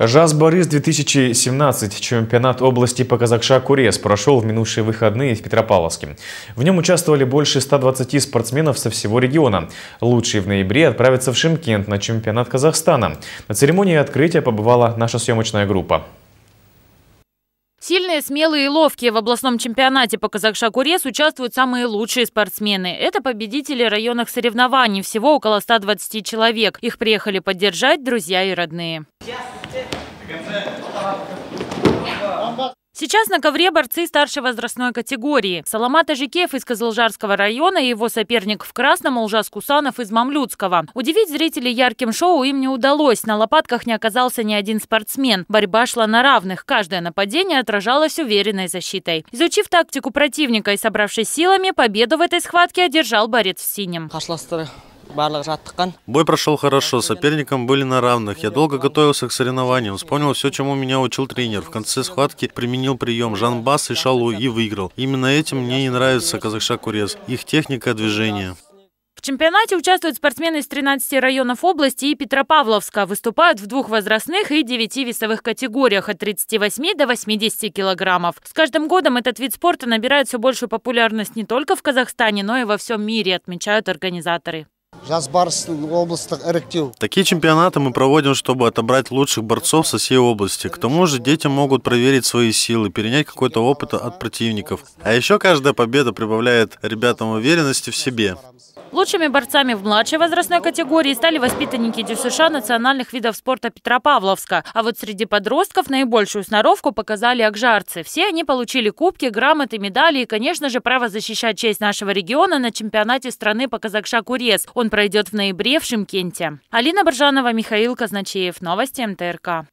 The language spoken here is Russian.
Жаз Борис 2017 чемпионат области по казакша Курес прошел в минувшие выходные в Петропавловске. В нем участвовали больше 120 спортсменов со всего региона. Лучшие в ноябре отправятся в Шимкент на чемпионат Казахстана. На церемонии открытия побывала наша съемочная группа. Сильные, смелые и ловкие. В областном чемпионате по казахша-курес участвуют самые лучшие спортсмены. Это победители районных соревнований. Всего около 120 человек. Их приехали поддержать друзья и родные. Сейчас на ковре борцы старшей возрастной категории. Саламат Ажикеев из Козылжарского района и его соперник в красном Улжас Кусанов из Мамлюцкого. Удивить зрителей ярким шоу им не удалось. На лопатках не оказался ни один спортсмен. Борьба шла на равных. Каждое нападение отражалось уверенной защитой. Изучив тактику противника и собравшись силами, победу в этой схватке одержал борец в синем. Бой прошел хорошо, соперником были на равных. Я долго готовился к соревнованиям, вспомнил все, чему меня учил тренер. В конце схватки применил прием Жанбас и Шалу и выиграл. Именно этим мне и нравится Казахша Курез, их техника движения. В чемпионате участвуют спортсмены из 13 районов области и Петропавловска. Выступают в двух возрастных и 9 весовых категориях от 38 до 80 килограммов. С каждым годом этот вид спорта набирает все большую популярность не только в Казахстане, но и во всем мире, отмечают организаторы. Такие чемпионаты мы проводим, чтобы отобрать лучших борцов со всей области. К тому же дети могут проверить свои силы, перенять какой-то опыт от противников. А еще каждая победа прибавляет ребятам уверенности в себе. Лучшими борцами в младшей возрастной категории стали воспитанники ДЮСШ а национальных видов спорта Петропавловска. А вот среди подростков наибольшую сноровку показали акжарцы. Все они получили кубки, грамоты, медали и, конечно же, право защищать честь нашего региона на чемпионате страны по Казакша-Курец. Он пройдет в ноябре в Шимкенте. Алина Боржанова, Михаил Казначеев. Новости МТРК.